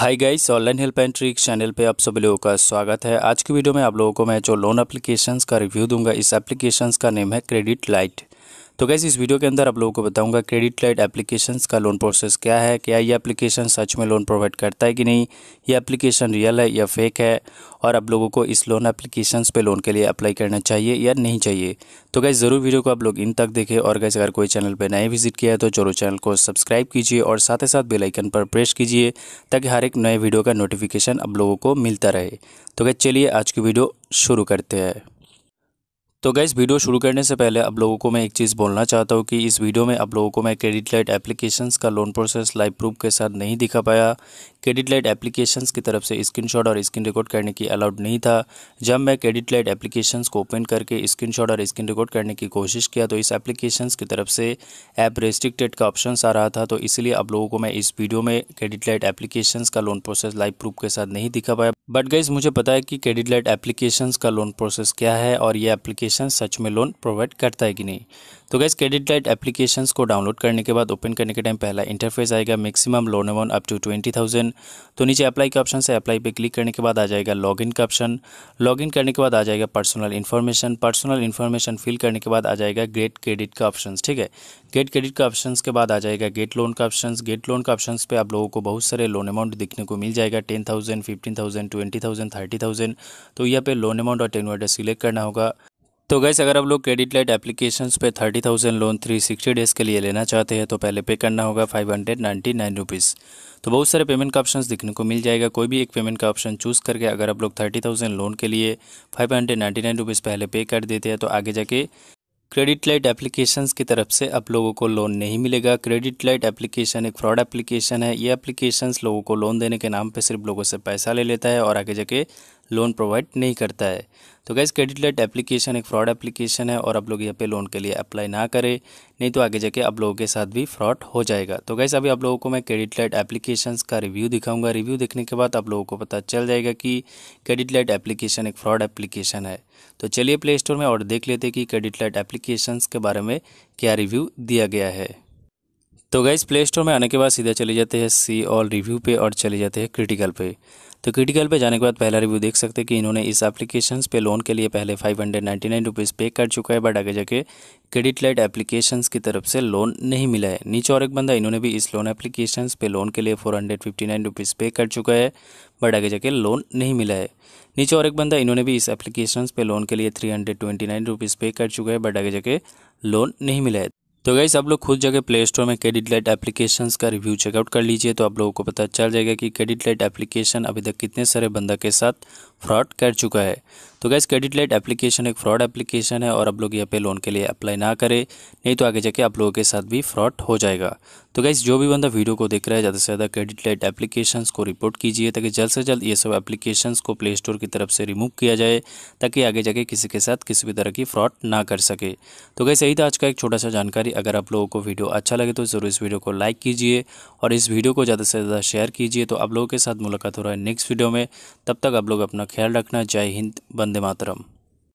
hi guys online help and trick channel पे आप सभी लोगों का स्वागत है आज की वीडियो में आप लोगों को मैं जो लोन एप्लीकेशंस का रिव्यू दूंगा इस एप्लीकेशंस का नेम है क्रेडिट लाइट तो कैसे इस वीडियो के अंदर आप लोगों को बताऊंगा क्रेडिट लाइट एप्लीकेशंस का लोन प्रोसेस क्या है क्या ये एप्लीकेशन सच में लोन प्रोवाइड करता है कि नहीं ये एप्लीकेशन रियल है या फेक है और आप लोगों को इस लोन एप्लीकेशंस पे लोन के लिए अप्लाई करना चाहिए या नहीं चाहिए तो गैस ज़रूर वीडियो को आप लोग इन तक देखें और गैस अगर कोई चैनल पर नए विजिट किया है तो जरूर चैनल को सब्सक्राइब कीजिए और साथ ही साथ बेलाइकन पर प्रेस कीजिए ताकि हर एक नए वीडियो का नोटिफिकेशन आप लोगों को मिलता रहे तो गैस चलिए आज की वीडियो शुरू करते हैं तो गैस वीडियो शुरू करने से पहले आप लोगों को मैं एक चीज़ बोलना चाहता हूँ कि इस वीडियो में आप लोगों को मैं क्रेडिट लाइट एप्लीकेशंस का लोन प्रोसेस लाइव प्रूफ के साथ नहीं दिखा पाया क्रेडिट लाइट एप्लीकेशंस की तरफ से स्क्रीनशॉट और स्क्रीन रिकॉर्ड करने की अलाउड नहीं था जब मैं क्रेडिट लाइट एप्लीकेशंस को ओपन करके स्क्रीन और स्क्रीन रिकॉर्ड करने की कोशिश किया तो इस एप्लीकेशन की तरफ से ऐप रेस्ट्रिक्टेड का ऑप्शन आ रहा था तो इसलिए आप लोगों को मैं इस वीडियो में क्रेडिट लाइट एप्लीकेशन का लोन प्रोसेस लाइव प्रूफ के साथ नहीं दिखा पाया बट गाइज मुझे पता है कि क्रेडिट लाइट एप्लीकेशंस का लोन प्रोसेस क्या है और ये एप्लीकेशन सच में लोन प्रोवाइड करता है कि नहीं तो गैस क्रेडिट लाइट एप्लीकेशन को डाउनलोड करने के बाद ओपन करने के टाइम पहला इंटरफेस आएगा maximum loan amount up to twenty thousand तो नीचे अप्लाई के ऑप्शन से अप्लाई पे क्लिक करने के बाद आ जाएगा लॉगिन का ऑप्शन लॉगिन करने के बाद आ जाएगा personal information personal information fill करने के बाद आ जाएगा ग्रेट क्रेडिट का ऑप्शन ठीक है गेट क्रेडिट का ऑप्शन के बाद आ जाएगा गेट लोन का ऑप्शन गेट लोन का ऑप्शन पे आप लोगों को बहुत सारे लोन अमाउंट दिखने को मिल जाएगा ten thousand fifteen thousand twenty thousand thirty thousand तो यहाँ पे लोन अमाउंट और टेन वर्डर सिलेक्ट करना होगा तो गैस अगर आप लोग क्रेडिट लाइट एप्लीकेशंस पे thirty thousand loan three sixty days के लिए लेना चाहते हैं तो पहले पे करना होगा five hundred ninety nine rupees तो बहुत सारे पेमेंट का ऑप्शन देखने को मिल जाएगा कोई भी एक पेमेंट का ऑप्शन चूज़ करके अगर आप लोग थर्टी थाउजेंड लोन के लिए five hundred ninety nine rupees पहले पे कर देते हैं तो आगे जाके क्रेडिट लाइट एप्लीकेशंस की तरफ से आप लोगों को लोन नहीं मिलेगा क्रेडिट लाइट एप्लीकेशन एक फ्रॉड एप्लीकेशन है ये एप्लीकेशंस लोगों को लोन देने के नाम पे सिर्फ लोगों से पैसा ले लेता है और आगे जाके लोन प्रोवाइड नहीं करता है तो गैस क्रेडिट लेट एप्लीकेशन एक फ्रॉड एप्लीकेशन है और आप लोग यहाँ पे लोन के लिए अप्लाई ना करें नहीं तो आगे जाके आप लोगों के साथ भी फ्रॉड हो जाएगा तो गैस अभी आप लोगों को मैं क्रेडिट लेट एप्लीकेशन का रिव्यू दिखाऊंगा रिव्यू देखने के बाद आप लोगों को पता चल जाएगा कि क्रेडिट लेट एप्लीकेशन एक फ्रॉड एप्लीकेशन है तो चलिए प्ले स्टोर में और देख लेते कि क्रेडिट लेट एप्लीकेशन के बारे में क्या रिव्यू दिया गया है तो गैस प्ले स्टोर में आने के बाद सीधा चले जाते हैं सी ऑल रिव्यू पे और चले जाते हैं क्रिटिकल पे तो क्रिटिकल पे जाने के बाद पहला रिव्यू देख सकते हैं कि इन्होंने इस एप्लीकेशंस पे लोन के लिए पहले five hundred ninety nine rupees pay कर चुका है बट आगे जाके क्रेडिट लाइट एप्लीकेशंस की तरफ से लोन नहीं मिला है नीचे और एक बंदा इन्होंने भी इस लोन एप्लीकेशंस पे लोन के लिए four hundred fifty nine rupees pay कर चुका है बट आगे जाके लोन नहीं मिला है नीचे और एक बंदा इन्होंने भी इस एप्लीकेशंस पे लोन के लिए three hundred twenty nine rupees pay कर चुका है बट आगे जाके लोन नहीं मिला है तो गाइस आप लोग खुद जाके प्ले स्टोर में क्रेडिट लाइट एप्लीकेशन का रिव्यू चेकआउट कर लीजिए तो आप लोगों को पता चल जाएगा कि क्रेडिट लाइट एप्लीकेशन अभी तक कितने सारे बंदा के साथ फ्रॉड कर चुका है तो गैस क्रेडिट लाइट एप्लीकेशन एक फ्रॉड एप्लीकेशन है और आप लोग यहाँ पे लोन के लिए अप्लाई ना करें नहीं तो आगे जाके आप लोगों के साथ भी फ्रॉड हो जाएगा तो गैस जो भी बंदा वीडियो को देख रहा है ज़्यादा से ज़्यादा क्रेडिट लाइट एप्लीकेशन को रिपोर्ट कीजिए ताकि जल्द से जल्द ये सब एप्लीकेशन को प्ले स्टोर की तरफ से रिमूव किया जाए ताकि आगे जाके किसी के साथ किसी भी तरह की फ्रॉड ना कर सके तो गैस यही था आज का एक छोटा सा जानकारी अगर आप लोगों को वीडियो अच्छा लगे तो ज़रूर इस वीडियो को लाइक कीजिए और इस वीडियो को ज़्यादा से ज़्यादा शेयर कीजिए तो आप लोगों के साथ मुलाकात हो रहा है नेक्स्ट वीडियो में तब तक आप लोग अपना ख्याल रखना जय हिंद बंदे मातरम